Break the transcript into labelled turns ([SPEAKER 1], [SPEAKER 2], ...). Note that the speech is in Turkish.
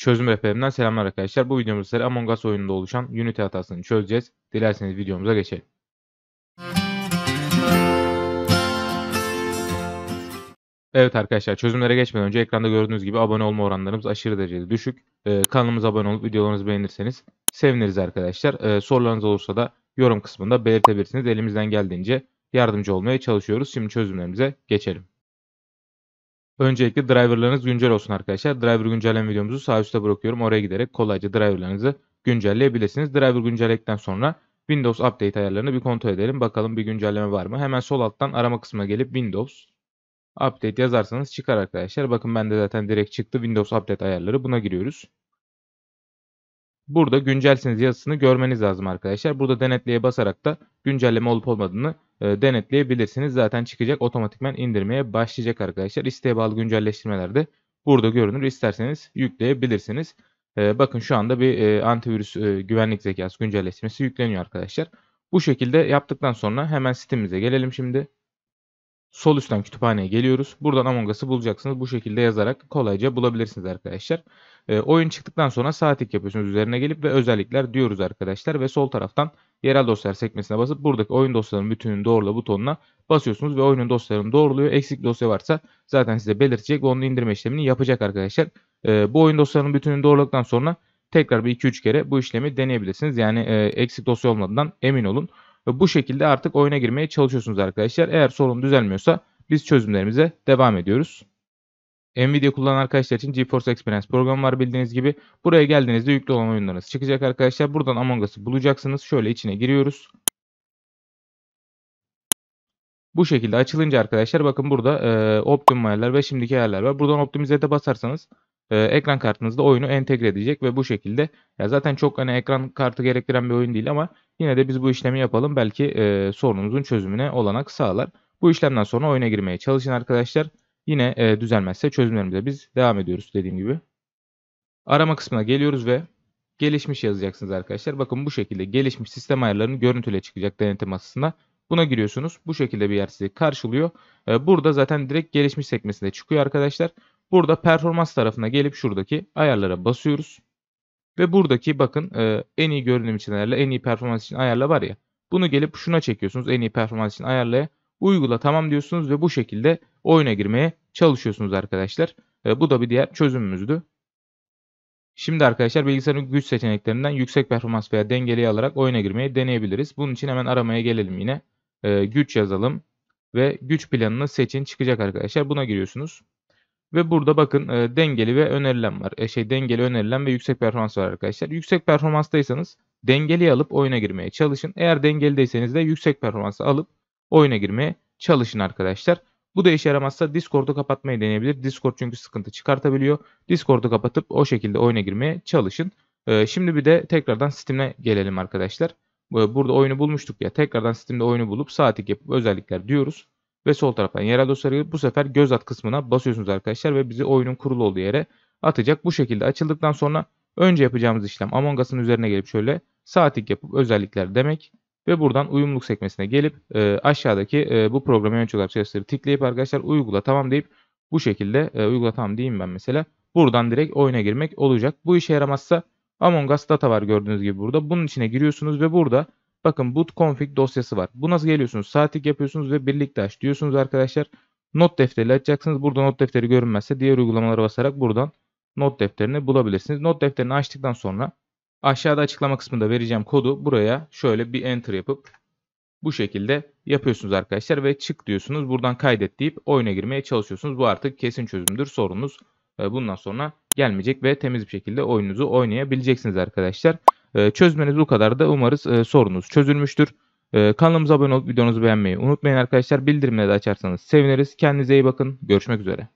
[SPEAKER 1] Çözüm rehberimden selamlar arkadaşlar. Bu videomuzda sizlere Among Us oyununda oluşan Unity hatasını çözeceğiz. Dilerseniz videomuza geçelim. Evet arkadaşlar çözümlere geçmeden önce ekranda gördüğünüz gibi abone olma oranlarımız aşırı derecede düşük. Ee, kanalımıza abone olup videolarımızı beğenirseniz seviniriz arkadaşlar. Ee, sorularınız olursa da yorum kısmında belirtebilirsiniz. Elimizden geldiğince yardımcı olmaya çalışıyoruz. Şimdi çözümlerimize geçelim. Öncelikle driverlarınız güncel olsun arkadaşlar. Driver güncellen videomuzu sağ üstte bırakıyorum. Oraya giderek kolayca driverlarınızı güncelleyebilirsiniz. Driver güncellekten sonra Windows Update ayarlarını bir kontrol edelim. Bakalım bir güncelleme var mı? Hemen sol alttan arama kısmına gelip Windows Update yazarsanız çıkar arkadaşlar. Bakın bende zaten direkt çıktı. Windows Update ayarları buna giriyoruz. Burada güncelsiniz yazısını görmeniz lazım arkadaşlar. Burada denetleye basarak da güncelleme olup olmadığını e, denetleyebilirsiniz. Zaten çıkacak otomatikman indirmeye başlayacak arkadaşlar. İsteğe bağlı güncelleştirmeler de burada görünür. İsterseniz yükleyebilirsiniz. E, bakın şu anda bir e, antivirüs e, güvenlik zekası güncelleştirmesi yükleniyor arkadaşlar. Bu şekilde yaptıktan sonra hemen sitemize gelelim şimdi. Sol üstten kütüphaneye geliyoruz. Buradan Among Us'ı bulacaksınız. Bu şekilde yazarak kolayca bulabilirsiniz arkadaşlar. E, oyun çıktıktan sonra saatlik yapıyorsunuz üzerine gelip ve özellikler diyoruz arkadaşlar ve sol taraftan yerel dosyalar sekmesine basıp buradaki oyun dosyalarının bütününü doğrula butonuna basıyorsunuz ve oyunun dosyalarını doğruluyor. Eksik dosya varsa zaten size belirtecek ve onu indirme işlemini yapacak arkadaşlar. E, bu oyun dosyalarının bütününü doğruladıktan sonra tekrar bir 2-3 kere bu işlemi deneyebilirsiniz. Yani e, eksik dosya olmadığından emin olun. Ve bu şekilde artık oyuna girmeye çalışıyorsunuz arkadaşlar. Eğer sorun düzelmiyorsa biz çözümlerimize devam ediyoruz. Nvidia kullanan arkadaşlar için GeForce Experience programı var bildiğiniz gibi. Buraya geldiğinizde yüklü olan oyunlarınız çıkacak arkadaşlar. Buradan Among Us'ı bulacaksınız. Şöyle içine giriyoruz. Bu şekilde açılınca arkadaşlar bakın burada e, optimum ayarlar ve şimdiki ayarlar var. Buradan optimize'de basarsanız e, ekran kartınızda oyunu entegre edecek ve bu şekilde ya zaten çok hani ekran kartı gerektiren bir oyun değil ama yine de biz bu işlemi yapalım. Belki e, sorunumuzun çözümüne olanak sağlar. Bu işlemden sonra oyuna girmeye çalışın arkadaşlar. Yine e, düzelmezse çözümlerimize biz devam ediyoruz dediğim gibi. Arama kısmına geliyoruz ve gelişmiş yazacaksınız arkadaşlar. Bakın bu şekilde gelişmiş sistem ayarlarını görüntüyle çıkacak denetim masasında. Buna giriyorsunuz. Bu şekilde bir yer sizi karşılıyor. E, burada zaten direkt gelişmiş sekmesinde çıkıyor arkadaşlar. Burada performans tarafına gelip şuradaki ayarlara basıyoruz. Ve buradaki bakın e, en iyi görünüm için ayarla, en iyi performans için ayarla var ya. Bunu gelip şuna çekiyorsunuz. En iyi performans için ayarlaya uygula tamam diyorsunuz ve bu şekilde oyuna girmeye çalışıyorsunuz arkadaşlar. E, bu da bir diğer çözümümüzdü. Şimdi arkadaşlar bilgisayarın güç seçeneklerinden yüksek performans veya dengeli alarak oyuna girmeyi deneyebiliriz. Bunun için hemen aramaya gelelim yine. E, güç yazalım ve güç planını seçin çıkacak arkadaşlar. Buna giriyorsunuz. Ve burada bakın e, dengeli ve önerilen var. E, şey dengeli önerilen ve yüksek performans var arkadaşlar. Yüksek performanstaysanız dengeli alıp oyuna girmeye çalışın. Eğer dengelideyseniz de yüksek performansı alıp oyuna girmeye çalışın arkadaşlar. Bu da işe yaramazsa Discord'u kapatmayı deneyebilir. Discord çünkü sıkıntı çıkartabiliyor. Discord'u kapatıp o şekilde oyuna girmeye çalışın. Ee, şimdi bir de tekrardan Steam'e gelelim arkadaşlar. Ee, burada oyunu bulmuştuk ya. Tekrardan Steam'de oyunu bulup saatlik yapıp özellikler diyoruz. Ve sol taraftan yerel dosyalara bu sefer göz at kısmına basıyorsunuz arkadaşlar. Ve bizi oyunun kurulu olduğu yere atacak. Bu şekilde açıldıktan sonra önce yapacağımız işlem Among Us'ın üzerine gelip şöyle saatlik yapıp özellikler demek. Ve buradan uyumluluk sekmesine gelip e, aşağıdaki e, bu programı yönetici olarak çalıştırıp tıklayıp arkadaşlar uygula tamam deyip bu şekilde e, uygula tamam diyeyim ben mesela. Buradan direkt oyuna girmek olacak. Bu işe yaramazsa Among Us data var gördüğünüz gibi burada. Bunun içine giriyorsunuz ve burada bakın boot config dosyası var. Bu nasıl geliyorsunuz? Saatlik yapıyorsunuz ve birlikte aç diyorsunuz arkadaşlar. Not defteri açacaksınız. Burada not defteri görünmezse diğer uygulamalara basarak buradan not defterini bulabilirsiniz. Not defterini açtıktan sonra Aşağıda açıklama kısmında vereceğim kodu buraya şöyle bir enter yapıp bu şekilde yapıyorsunuz arkadaşlar ve çık diyorsunuz. Buradan kaydet deyip oyuna girmeye çalışıyorsunuz. Bu artık kesin çözümdür. Sorunuz ee, bundan sonra gelmeyecek ve temiz bir şekilde oyununuzu oynayabileceksiniz arkadaşlar. Ee, çözmeniz bu kadar da umarız e, sorunuz çözülmüştür. Ee, kanalımıza abone olup videonuzu beğenmeyi unutmayın arkadaşlar. Bildirimleri de açarsanız seviniriz. Kendinize iyi bakın. Görüşmek üzere.